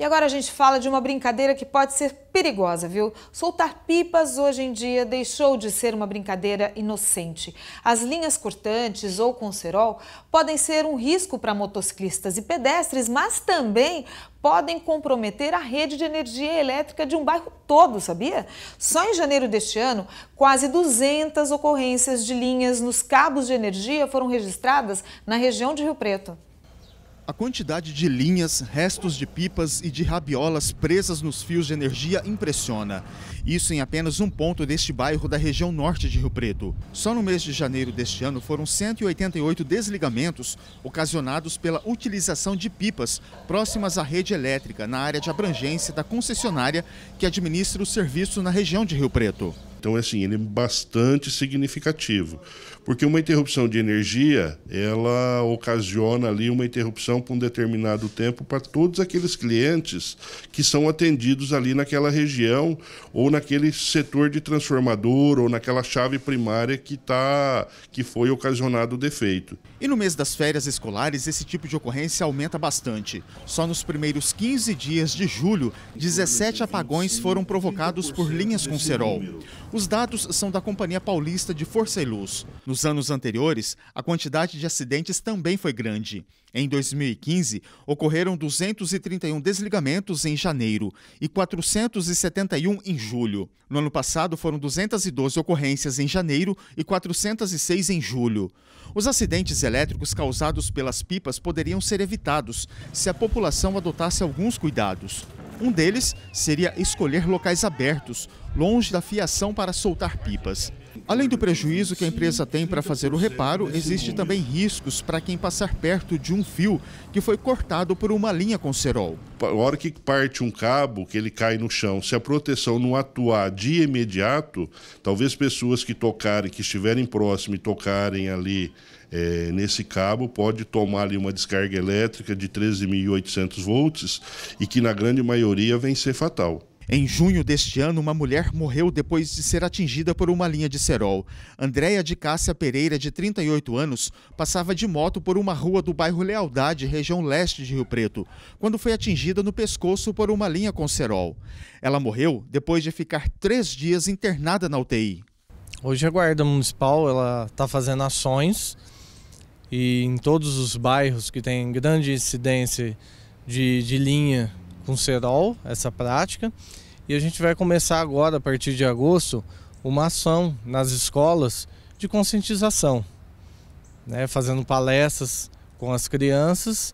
E agora a gente fala de uma brincadeira que pode ser perigosa, viu? Soltar pipas hoje em dia deixou de ser uma brincadeira inocente. As linhas cortantes ou com cerol podem ser um risco para motociclistas e pedestres, mas também podem comprometer a rede de energia elétrica de um bairro todo, sabia? Só em janeiro deste ano, quase 200 ocorrências de linhas nos cabos de energia foram registradas na região de Rio Preto. A quantidade de linhas, restos de pipas e de rabiolas presas nos fios de energia impressiona. Isso em apenas um ponto deste bairro da região norte de Rio Preto. Só no mês de janeiro deste ano foram 188 desligamentos ocasionados pela utilização de pipas próximas à rede elétrica na área de abrangência da concessionária que administra o serviço na região de Rio Preto. Então, assim, ele é bastante significativo, porque uma interrupção de energia, ela ocasiona ali uma interrupção por um determinado tempo para todos aqueles clientes que são atendidos ali naquela região ou naquele setor de transformador ou naquela chave primária que tá que foi ocasionado o defeito. E no mês das férias escolares, esse tipo de ocorrência aumenta bastante. Só nos primeiros 15 dias de julho, 17 apagões foram provocados por linhas com cerol. Os dados são da Companhia Paulista de Força e Luz. Nos anos anteriores, a quantidade de acidentes também foi grande. Em 2015, ocorreram 231 desligamentos em janeiro e 471 em julho. No ano passado, foram 212 ocorrências em janeiro e 406 em julho. Os acidentes elétricos causados pelas pipas poderiam ser evitados se a população adotasse alguns cuidados. Um deles seria escolher locais abertos, longe da fiação para soltar pipas. Além do prejuízo que a empresa tem para fazer o reparo, existe também riscos para quem passar perto de um fio que foi cortado por uma linha com cerol. A hora que parte um cabo, que ele cai no chão, se a proteção não atuar de imediato, talvez pessoas que tocarem, que estiverem próximo e tocarem ali é, nesse cabo, pode tomar ali uma descarga elétrica de 13.800 volts e que na grande maioria vem ser fatal. Em junho deste ano, uma mulher morreu depois de ser atingida por uma linha de cerol. Andréia de Cássia Pereira, de 38 anos, passava de moto por uma rua do bairro Lealdade, região leste de Rio Preto, quando foi atingida no pescoço por uma linha com cerol. Ela morreu depois de ficar três dias internada na UTI. Hoje a Guarda Municipal ela está fazendo ações e em todos os bairros que tem grande incidência de, de linha com cerol, essa prática. E a gente vai começar agora, a partir de agosto, uma ação nas escolas de conscientização, né? fazendo palestras com as crianças.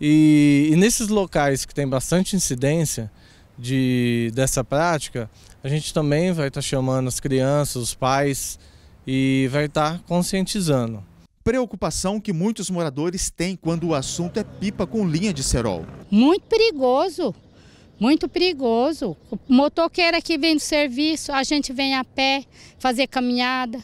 E, e nesses locais que tem bastante incidência de, dessa prática, a gente também vai estar tá chamando as crianças, os pais e vai estar tá conscientizando preocupação que muitos moradores têm quando o assunto é pipa com linha de cerol. Muito perigoso, muito perigoso. O motoqueiro aqui vem do serviço, a gente vem a pé, fazer caminhada.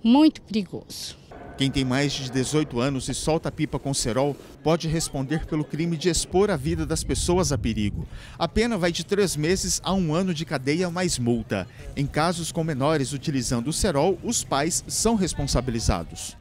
Muito perigoso. Quem tem mais de 18 anos e solta pipa com cerol pode responder pelo crime de expor a vida das pessoas a perigo. A pena vai de três meses a um ano de cadeia mais multa. Em casos com menores utilizando o cerol, os pais são responsabilizados.